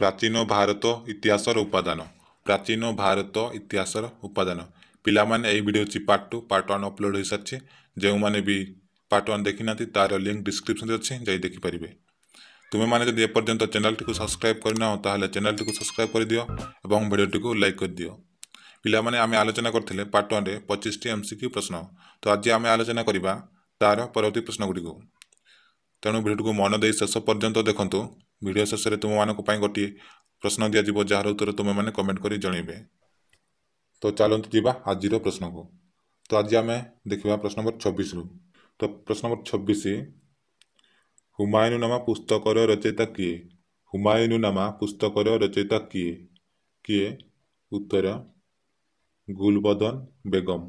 ପ୍ରାଚୀନ ଭାରତ ଇତିହାସର ଉପାଦାନ ପ୍ରାଚୀନ ଭାରତ ଇତିହାସର ଉପାଦାନ ପିଲାମାନେ ଏହି ଭିଡ଼ିଓ ହେଉଛି part two part one upload ହୋଇସାରିଛି ଯେଉଁମାନେ ବି ପାର୍ଟ ୱାନ୍ ଦେଖିନାହାନ୍ତି ତାର ଲିଙ୍କ୍ ଡିସ୍କ୍ରିପ୍ସନ୍ରେ ଅଛି ଯାଇ ଦେଖିପାରିବେ ତୁମେମାନେ ଯଦି ଏପର୍ଯ୍ୟନ୍ତ ଚ୍ୟାନେଲ୍ଟିକୁ ସବସ୍କ୍ରାଇବ୍ କରିନାହ ତାହେଲେ ଚ୍ୟାନେଲ୍ଟିକୁ ସବସ୍କ୍ରାଇବ୍ କରିଦିଅ ଏବଂ ଭିଡ଼ିଓଟିକୁ ଲାଇକ୍ କରିଦିଅ ପିଲାମାନେ ଆମେ ଆଲୋଚନା କରିଥିଲେ ପାର୍ଟ ୱାନ୍ରେ ପଚିଶଟି ଏମ୍ ସି କ୍ୟୁ ପ୍ରଶ୍ନ ତ ଆଜି ଆମେ ଆଲୋଚନା କରିବା ତାର ପରବର୍ତ୍ତୀ ପ୍ରଶ୍ନଗୁଡ଼ିକୁ ତେଣୁ ଭିଡ଼ିଓଟିକୁ ମନ ଦେଇ ଶେଷ ପର୍ଯ୍ୟନ୍ତ ଦେଖନ୍ତୁ ଭିଡ଼ିଓ ଶେଷରେ ତୁମମାନଙ୍କ ପାଇଁ ଗୋଟିଏ ପ୍ରଶ୍ନ ଦିଆଯିବ ଯାହାର ଉତ୍ତର ତୁମେମାନେ କମେଣ୍ଟ କରି ଜଣାଇବେ ତ ଚାଲନ୍ତୁ ଯିବା ଆଜିର ପ୍ରଶ୍ନକୁ ତ ଆଜି ଆମେ ଦେଖିବା ପ୍ରଶ୍ନ ନମ୍ବର ଛବିଶରୁ ତ ପ୍ରଶ୍ନ ନମ୍ବର ଛବିଶ ହୁମାୟୁନୁନାମା ପୁସ୍ତକର ରଚୟିତା କିଏ ହୁମାୟୁନୁନାମା ପୁସ୍ତକର ରଚୟିତା କିଏ କିଏ ଉତ୍ତର ଗୁଲବଦନ ବେଗମ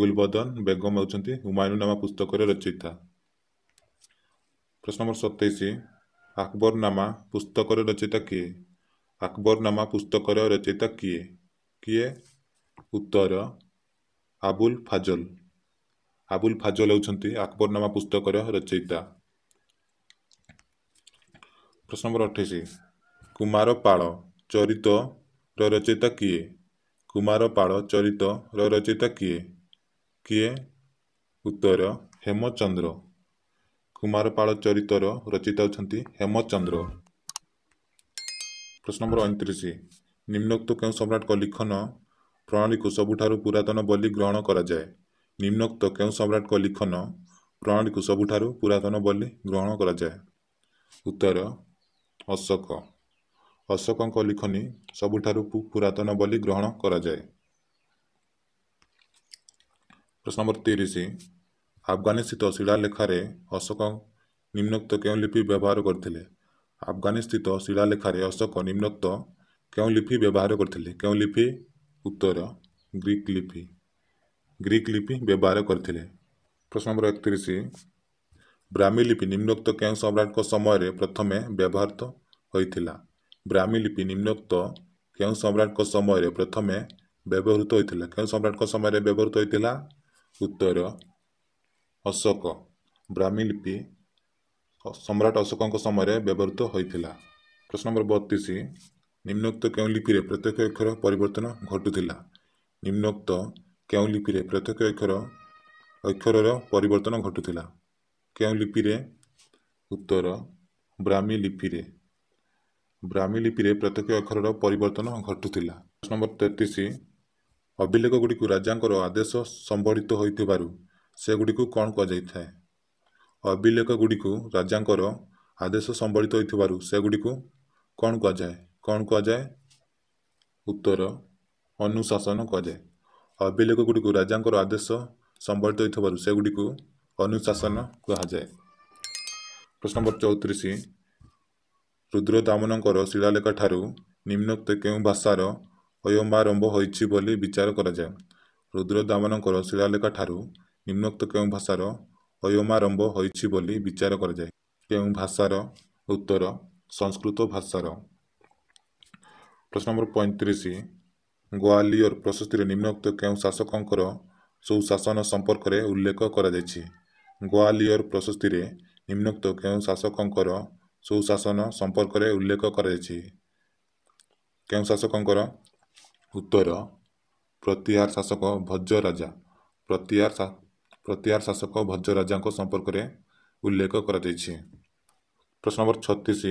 ଗୁଲବଦନ ବେଗମ ହେଉଛନ୍ତି ହୁମାୟୁନୁନାମା ପୁସ୍ତକର ରଚୟିତା ପ୍ରଶ୍ନ ନମ୍ବର ସତେଇଶ ଆକବରନାମା ପୁସ୍ତକର ରଚିତା କିଏ ଆକବରନାମା ପୁସ୍ତକର ରଚିତା କିଏ କିଏ ଉତ୍ତର ଆବୁଲ ଫାଜଲ ଆବୁଲ ଫାଜଲ ହେଉଛନ୍ତି ଆକବରନାମା ପୁସ୍ତକର ରଚୟିତା ପ୍ରଶ୍ନ ନମ୍ବର ଅଠେଇଶ କୁମାର ପାଳ ଚରିତ୍ର ରଚିତା କିଏ କୁମାର ପାଳ ଚରିତ୍ର ରଚିତା କିଏ କିଏ ଉତ୍ତର ହେମଚନ୍ଦ୍ର କୁମାରପାଳ ଚରିତ୍ରର ରଚିତ ଅଛନ୍ତି ହେମତ ଚନ୍ଦ୍ର ପ୍ରଶ୍ନ ନମ୍ବର ଅଣତିରିଶ ନିମ୍ନୋକ୍ତ କେଉଁ ସମ୍ରାଟଙ୍କ ଲିଖନ ପ୍ରଣାଳୀକୁ ସବୁଠାରୁ ପୁରାତନ ବୋଲି ଗ୍ରହଣ କରାଯାଏ ନିମ୍ନୋକ୍ତ କେଉଁ ସମ୍ରାଟଙ୍କ ଲିଖନ ପ୍ରଣାଳୀକୁ ସବୁଠାରୁ ପୁରାତନ ବୋଲି ଗ୍ରହଣ କରାଯାଏ ଉତ୍ତର ଅଶୋକ ଅଶୋକଙ୍କ ଲିଖନୀ ସବୁଠାରୁ ପୁରାତନ ବୋଲି ଗ୍ରହଣ କରାଯାଏ ପ୍ରଶ୍ନ ନମ୍ବର ତିରିଶ ଆଫଗାନିସ୍ଥିତ ଶିଳାଲେଖାରେ ଅଶୋକ ନିମ୍ନୋକ୍ତ କେଉଁ ଲିପି ବ୍ୟବହାର କରିଥିଲେ ଆଫଗାନିସ୍ଥିତ ଶିଳାଲେଖାରେ ଅଶୋକ ନିମ୍ନୋକ୍ତ କେଉଁ ଲିପି ବ୍ୟବହାର କରିଥିଲେ କେଉଁ ଲିପି ଉତ୍ତର ଗ୍ରୀକ୍ ଲିପି ଗ୍ରୀକ୍ ଲିପି ବ୍ୟବହାର କରିଥିଲେ ପ୍ରଶ୍ନ ନମ୍ବର ଏକତିରିଶ ବ୍ରାହ୍ମୀ ଲିପି ନିମ୍ନୋକ୍ତ କେଉଁ ସମ୍ରାଟଙ୍କ ସମୟରେ ପ୍ରଥମେ ବ୍ୟବହୃତ ହୋଇଥିଲା ବ୍ରାହ୍ମୀ ଲିପି ନିମ୍ନୋକ୍ତ କେଉଁ ସମ୍ରାଟଙ୍କ ସମୟରେ ପ୍ରଥମେ ବ୍ୟବହୃତ ହୋଇଥିଲା କେଉଁ ସମ୍ରାଟଙ୍କ ସମୟରେ ବ୍ୟବହୃତ ହୋଇଥିଲା ଉତ୍ତର ଅଶୋକ ବ୍ରାହ୍ମୀ ଲିପି ସମ୍ରାଟ ଅଶୋକଙ୍କ ସମୟରେ ବ୍ୟବହୃତ ହୋଇଥିଲା ପ୍ରଶ୍ନ ନମ୍ବର ବତିଶ ନିମ୍ନୋକ୍ତ କେଉଁ ଲିପିରେ ପ୍ରତ୍ୟକ୍ଷ ଅକ୍ଷର ପରିବର୍ତ୍ତନ ଘଟୁଥିଲା ନିମ୍ନୋକ୍ତ କେଉଁ ଲିପିରେ ପ୍ରତ୍ୟକ୍ଷ ଅକ୍ଷର ଅକ୍ଷରର ପରିବର୍ତ୍ତନ ଘଟୁଥିଲା କେଉଁ ଲିପିରେ ଉତ୍ତର ବ୍ରାହ୍ମୀ ଲିପିରେ ବ୍ରାହ୍ମୀ ଲିପିରେ ପ୍ରତ୍ୟକ୍ଷ ଅକ୍ଷରର ପରିବର୍ତ୍ତନ ଘଟୁଥିଲା ପ୍ରଶ୍ନ ନମ୍ବର ତେତିଶ ଅଭିଲେଖ ଗୁଡ଼ିକୁ ରାଜାଙ୍କର ଆଦେଶ ସମ୍ବଳିତ ହୋଇଥିବାରୁ ସେଗୁଡ଼ିକୁ କ'ଣ କୁହାଯାଇଥାଏ ଅଭିଲେଖ ଗୁଡ଼ିକୁ ରାଜାଙ୍କର ଆଦେଶ ସମ୍ବଳିତ ହୋଇଥିବାରୁ ସେଗୁଡ଼ିକୁ କ'ଣ କୁହାଯାଏ କ'ଣ କୁହାଯାଏ ଉତ୍ତର ଅନୁଶାସନ କୁହାଯାଏ ଅଭିଲେଖ ଗୁଡ଼ିକୁ ରାଜାଙ୍କର ଆଦେଶ ସମ୍ବଳିତ ହୋଇଥିବାରୁ ସେଗୁଡ଼ିକୁ ଅନୁଶାସନ କୁହାଯାଏ ପ୍ରଶ୍ନ ନମ୍ବର ଚଉତିରିଶ ରୁଦ୍ର ଦାମନଙ୍କର ଶିଳାଲେଖା ଠାରୁ ନିମ୍ନୋକ୍ତ କେଉଁ ଭାଷାର ଅୟମାରମ୍ଭ ହୋଇଛି ବୋଲି ବିଚାର କରାଯାଏ ରୁଦ୍ର ଦାମନଙ୍କର ଶିଳାଲେଖା ଠାରୁ ନିମ୍ନୋକ୍ତ କେଉଁ ଭାଷାର ଅୟମାରମ୍ଭ ହୋଇଛି ବୋଲି ବିଚାର କରାଯାଏ କେଉଁ ଭାଷାର ଉତ୍ତର ସଂସ୍କୃତ ଭାଷାର ପ୍ରଶ୍ନ ନମ୍ବର ପଇଁତିରିଶ ଗୋଆଲିଅର ପ୍ରଶସ୍ତିରେ ନିମ୍ନୋକ୍ତ କେଉଁ ଶାସକଙ୍କର ସୁଶାସନ ସମ୍ପର୍କରେ ଉଲ୍ଲେଖ କରାଯାଇଛି ଗୋଆଲିଅର ପ୍ରଶସ୍ତିରେ ନିମ୍ନୋକ୍ତ କେଉଁ ଶାସକଙ୍କର ସୁଶାସନ ସମ୍ପର୍କରେ ଉଲ୍ଲେଖ କରାଯାଇଛି କେଉଁ ଶାସକଙ୍କର ଉତ୍ତର ପ୍ରତିହାର ଶାସକ ଭଜ ରାଜା ପ୍ରତିହାର ପ୍ରତିହାର ଶାସକ ଭଜରାଜାଙ୍କ ସମ୍ପର୍କରେ ଉଲ୍ଲେଖ କରାଯାଇଛି ପ୍ରଶ୍ନ ନମ୍ବର ଛତିଶ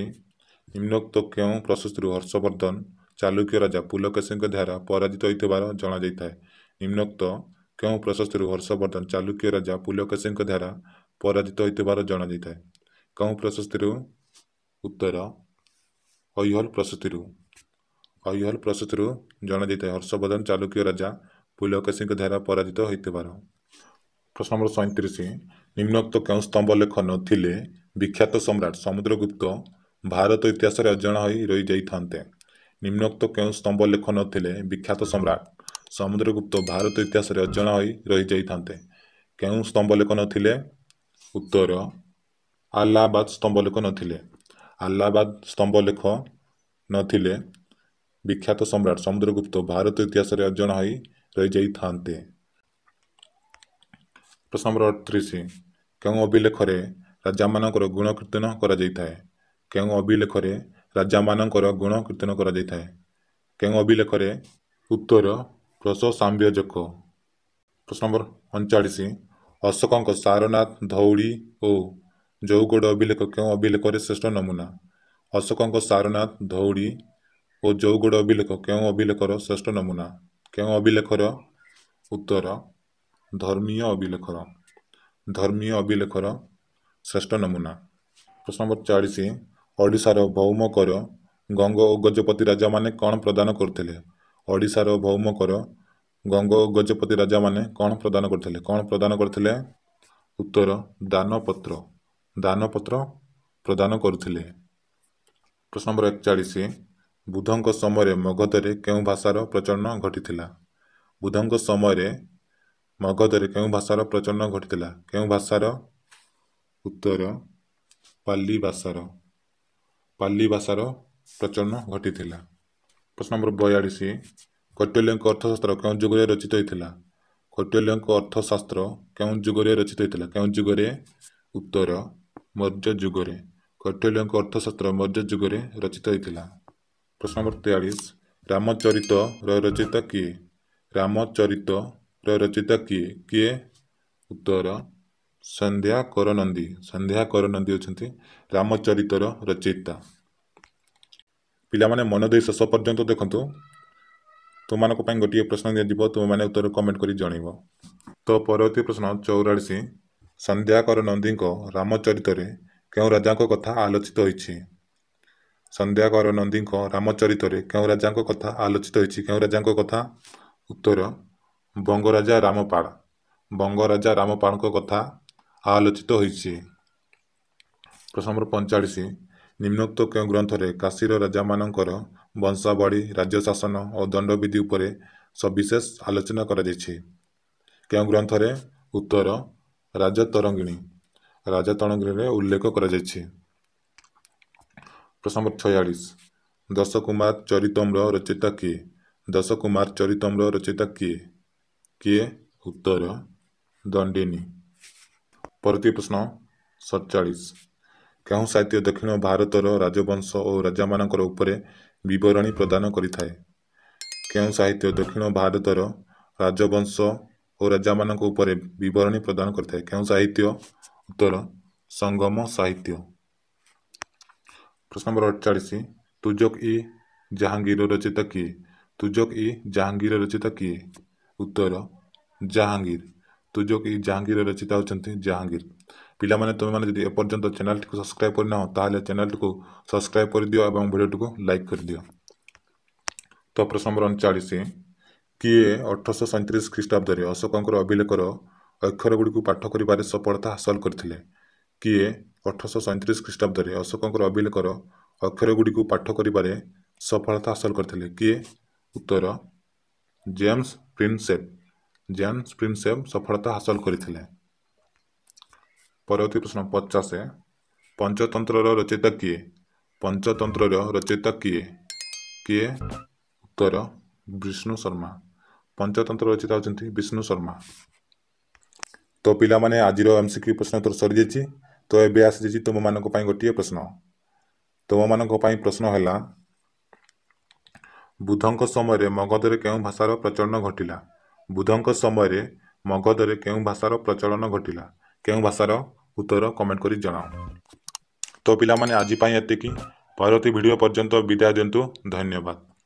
ନିମ୍ନୋକ୍ତ କେଉଁ ପ୍ରଶସ୍ତିରୁ ହର୍ଷବର୍ଦ୍ଧନ ଚାଲୁକ୍ୟ ରାଜା ପୁଲକେଶୀଙ୍କ ଦ୍ୱାରା ପରାଜିତ ହୋଇଥିବାର ଜଣାଯାଇଥାଏ ନିମ୍ନୋକ୍ତ କେଉଁ ପ୍ରଶସ୍ତିରୁ ହର୍ଷବର୍ଦ୍ଧନ ଚାଲୁକ୍ୟ ରାଜା ପୁଲକେଶୀଙ୍କ ଦ୍ୱାରା ପରାଜିତ ହୋଇଥିବାର ଜଣାଯାଇଥାଏ କେଉଁ ପ୍ରଶସ୍ତିରୁ ଉତ୍ତର ଐହଲ ପ୍ରଶସ୍ତିରୁ ଐହଲ ପ୍ରଶସ୍ତିରୁ ଜଣାଯାଇଥାଏ ହର୍ଷବର୍ଦ୍ଧନ ଚାଲୁକ୍ୟ ରାଜା ପୁଲକେଶୀଙ୍କ ଦ୍ୱାରା ପରାଜିତ ହୋଇଥିବାର ପ୍ରଶ୍ନ ନମ୍ବର ସଇଁତିରିଶ ନିମ୍ନୋକ୍ତ କେଉଁ ସ୍ତମ୍ଭ ଲେଖନ ଥିଲେ ବିଖ୍ୟାତ ସମ୍ରାଟ ସମୁଦ୍ରଗୁପ୍ତ ଭାରତ ଇତିହାସରେ ଅଜଣା ହୋଇ ରହିଯାଇଥାନ୍ତେ ନିମ୍ନୋକ୍ତ କେଉଁ ସ୍ତମ୍ଭ ଲେଖନ ଥିଲେ ବିଖ୍ୟାତ ସମ୍ରାଟ ସମୁଦ୍ରଗୁପ୍ତ ଭାରତ ଇତିହାସରେ ଅଜଣା ହୋଇ ରହିଯାଇଥାନ୍ତେ କେଉଁ ସ୍ତମ୍ଭ ଲେଖନ ଥିଲେ ଉତ୍ତର ଆହ୍ଲାବାଦ ସ୍ତମ୍ଭ ଲେଖ ନଥିଲେ ଆହ୍ଲାବାଦ ସ୍ତମ୍ଭ ଲେଖ ନଥିଲେ ବିଖ୍ୟାତ ସମ୍ରାଟ ସମୁଦ୍ରଗୁପ୍ତ ଭାରତ ଇତିହାସରେ ଅଜଣା ହୋଇ ରହିଯାଇଥାନ୍ତେ ପ୍ରଶ୍ନମ୍ବର ଅଠତିରିଶ କେଉଁ ଅଭିଲେଖରେ ରାଜାମାନଙ୍କର ଗୁଣ କୀର୍ତ୍ତନ କରାଯାଇଥାଏ କେଉଁ ଅଭିଲେଖରେ ରାଜାମାନଙ୍କର ଗୁଣ କୀର୍ତ୍ତନ କରାଯାଇଥାଏ କେଉଁ ଅଭିଲେଖରେ ଉତ୍ତର ପ୍ରସସାମ୍ବ୍ୟଜକ ପ୍ରଶ୍ନ ନମ୍ବର ଅଣଚାଳିଶ ଅଶୋକଙ୍କ ସାରନାଥ ଧଉଳି ଓ ଯୌଗଡ଼ ଅଭିଲେଖ କେଉଁ ଅଭିଲେଖରେ ଶ୍ରେଷ୍ଠ ନମୁନା ଅଶୋକଙ୍କ ସାରନାଥ ଧଉଳି ଓ ଯୌଗଡ଼ ଅଭିଲେଖ କେଉଁ ଅଭିଲେଖର ଶ୍ରେଷ୍ଠ ନମୁନା କେଉଁ ଅଭିଲେଖର ଉତ୍ତର ଧର୍ମୀୟ ଅଭିଲେଖର ଧର୍ମୀୟ ଅଭିଲେଖର ଶ୍ରେଷ୍ଠ ନମୁନା ପ୍ରଶ୍ନ ନମ୍ବର ଚାଳିଶ ଓଡ଼ିଶାର ଭୌମ କର ଗଙ୍ଗ ଓ ଗଜପତି ରାଜାମାନେ କ'ଣ ପ୍ରଦାନ କରୁଥିଲେ ଓଡ଼ିଶାର ଭୌମ କର ଗଙ୍ଗ ଓ ଗଜପତି ରାଜାମାନେ କ'ଣ ପ୍ରଦାନ କରିଥିଲେ କ'ଣ ପ୍ରଦାନ କରିଥିଲେ ଉତ୍ତର ଦାନପତ୍ର ଦାନପତ୍ର ପ୍ରଦାନ କରୁଥିଲେ ପ୍ରଶ୍ନ ନମ୍ବର ଏକଚାଳିଶ ବୁଦ୍ଧଙ୍କ ସମୟରେ ମଗଧରେ କେଉଁ ଭାଷାର ପ୍ରଚଳନ ଘଟିଥିଲା ବୁଦ୍ଧଙ୍କ ସମୟରେ ମଗଧରେ କେଉଁ ଭାଷାର ପ୍ରଚଳନ ଘଟିଥିଲା କେଉଁ ଭାଷାର ଉତ୍ତର ପାଲି ଭାଷାର ପାଲି ଭାଷାର ପ୍ରଚଳନ ଘଟିଥିଲା ପ୍ରଶ୍ନ ନମ୍ବର ବୟାଳିଶ କୈଟଲ୍ୟଙ୍କ ଅର୍ଥଶାସ୍ତ୍ର କେଉଁ ଯୁଗରେ ରଚିତ ହୋଇଥିଲା କୈଟଲ୍ୟଙ୍କ ଅର୍ଥଶାସ୍ତ୍ର କେଉଁ ଯୁଗରେ ରଚିତ ହୋଇଥିଲା କେଉଁ ଯୁଗରେ ଉତ୍ତର ମୌର୍ଯ୍ୟ ଯୁଗରେ କୈଟଲ୍ୟଙ୍କ ଅର୍ଥଶାସ୍ତ୍ର ମୌର୍ଯ୍ୟ ଯୁଗରେ ରଚିତ ହୋଇଥିଲା ପ୍ରଶ୍ନ ନମ୍ବର ତେୟାଳିଶ ରାମଚରିତର ରଚିତ କିଏ ରାମଚରିତ ରଚିତା କିଏ କିଏ ଉତ୍ତର ସନ୍ଧ୍ୟା କରନନ୍ଦୀ ସନ୍ଧ୍ୟା କରନନ୍ଦୀ ହେଉଛନ୍ତି ରାମଚରିତର ରଚିତା ପିଲାମାନେ ମନ ଦେଇ ଶେଷ ପର୍ଯ୍ୟନ୍ତ ଦେଖନ୍ତୁ ତୁମମାନଙ୍କ ପାଇଁ ଗୋଟିଏ ପ୍ରଶ୍ନ ଦିଆଯିବ ତୁମେମାନେ ଉତ୍ତର କମେଣ୍ଟ କରି ଜଣେଇବ ତ ପରବର୍ତ୍ତୀ ପ୍ରଶ୍ନ ଚଉରାଳିଶ ସନ୍ଧ୍ୟା କର ନନ୍ଦୀଙ୍କ ରାମଚରିତରେ କେଉଁ ରାଜାଙ୍କ କଥା ଆଲୋଚିତ ହୋଇଛି ସନ୍ଧ୍ୟାକର ନନ୍ଦୀଙ୍କ ରାମଚରିତରେ କେଉଁ ରାଜାଙ୍କ କଥା ଆଲୋଚିତ ହୋଇଛି କେଉଁ ରାଜାଙ୍କ କଥା ଉତ୍ତର ବଙ୍ଗରାଜା ରାମପାଳ ବଙ୍ଗରାଜା ରାମପାଳଙ୍କ କଥା ଆଲୋଚିତ ହୋଇଛି ପ୍ରଶ୍ନ ନମ୍ବର ପଇଁଚାଳିଶ ନିମ୍ନୋକ୍ତ କେଉଁ ଗ୍ରନ୍ଥରେ କାଶୀର ରାଜାମାନଙ୍କର ବଂଶାବଳୀ ରାଜ୍ୟ ଶାସନ ଓ ଦଣ୍ଡବିଧି ଉପରେ ସବିଶେଷ ଆଲୋଚନା କରାଯାଇଛି କେଉଁ ଗ୍ରନ୍ଥରେ ଉତ୍ତର ରାଜତରଙ୍ଗିଣୀ ତରଙ୍ଗିଣୀରେ ଉଲ୍ଲେଖ କରାଯାଇଛି ପ୍ରଶ୍ନ ନମ୍ବର ଛୟାଳିଶ କୁମାର ଚରିତମ୍ର ରଚିତା କିଏ ଦଶ କୁମାର ଚରିତମ୍ର ରଚିତା କିଏ किए उत्तर दंडिनी परवर्ती प्रश्न सतचाई क्यों साहित्य दक्षिण भारत राजवंश और राजा मान बरणी प्रदान करें साहित्य दक्षिण भारतर राजवंश और राजा मान बरणी प्रदान करें साहित्य उत्तर संगम साहित्य प्रश्न नंबर अठचाश तुजक इ जहांगीर रचित किए तुजक इ जहांगीर रचित किए ଉତ୍ତର ଜାହାଙ୍ଗୀର ତ ଯେଉଁକି ଜାହାଙ୍ଗୀର ରଚିତା ହେଉଛନ୍ତି ଜାହାଙ୍ଗୀର ପିଲାମାନେ ତୁମେମାନେ ଯଦି ଏପର୍ଯ୍ୟନ୍ତ ଚ୍ୟାନେଲ୍ଟିକୁ ସବସ୍କ୍ରାଇବ୍ କରିନାହ ତାହେଲେ ଚ୍ୟାନେଲ୍ଟିକୁ ସବସ୍କ୍ରାଇବ୍ କରିଦିଅ ଏବଂ ଭିଡ଼ିଓଟିକୁ ଲାଇକ୍ କରିଦିଅ ତ ପ୍ରଶ୍ନ ନମ୍ବର ଅଣଚାଳିଶ କିଏ ଅଠରଶହ ସଇଁତିରିଶ ଖ୍ରୀଷ୍ଟାବ୍ଦରେ ଅଶୋକଙ୍କର ଅଭିଲେଖର ଅକ୍ଷରଗୁଡ଼ିକୁ ପାଠ କରିବାରେ ସଫଳତା ହାସଲ କରିଥିଲେ କିଏ ଅଠରଶହ ସଇଁତିରିଶ ଖ୍ରୀଷ୍ଟାବ୍ଦରେ ଅଶୋକଙ୍କର ଅଭିଲେଖର ଅକ୍ଷରଗୁଡ଼ିକୁ ପାଠ କରିବାରେ ସଫଳତା ହାସଲ କରିଥିଲେ କିଏ ଉତ୍ତର ଜେମ୍ସ ପ୍ରିନ୍ସେପ୍ ଜ୍ୟାନ୍ ପ୍ରିନ୍ସେପ୍ ସଫଳତା ହାସଲ କରିଥିଲେ ପରବର୍ତ୍ତୀ ପ୍ରଶ୍ନ ପଚାଶ ପଞ୍ଚତନ୍ତ୍ରର ରଚୟିତା କିଏ ପଞ୍ଚତନ୍ତ୍ରର ରଚୟିତା କିଏ କିଏ ଉତ୍ତର ବିଷ୍ଣୁ ଶର୍ମା ପଞ୍ଚତନ୍ତ୍ର ରଚିତା ହେଉଛନ୍ତି ବିଷ୍ଣୁ ଶର୍ମା ତ ପିଲାମାନେ ଆଜିର ଏମ୍ ସି କ୍ୟୁ ପ୍ରଶ୍ନ ଉତ୍ତର ସରିଯାଇଛି ତ ଏବେ ଆସିଯାଇଛି ତୁମମାନଙ୍କ ପାଇଁ ଗୋଟିଏ ପ୍ରଶ୍ନ ତୁମମାନଙ୍କ ପାଇଁ ପ୍ରଶ୍ନ ହେଲା ବୁଦ୍ଧଙ୍କ ସମୟରେ ମଗଧରେ କେଉଁ ଭାଷାର ପ୍ରଚଳନ ଘଟିଲା ବୁଦ୍ଧଙ୍କ ସମୟରେ ମଗଧରେ କେଉଁ ଭାଷାର ପ୍ରଚଳନ ଘଟିଲା କେଉଁ ଭାଷାର ଉତ୍ତର କମେଣ୍ଟ କରି ଜଣାଅ ତ ପିଲାମାନେ ଆଜି ପାଇଁ ଏତିକି ପରବର୍ତ୍ତୀ ଭିଡ଼ିଓ ପର୍ଯ୍ୟନ୍ତ ବିଦାୟ ଦିଅନ୍ତୁ ଧନ୍ୟବାଦ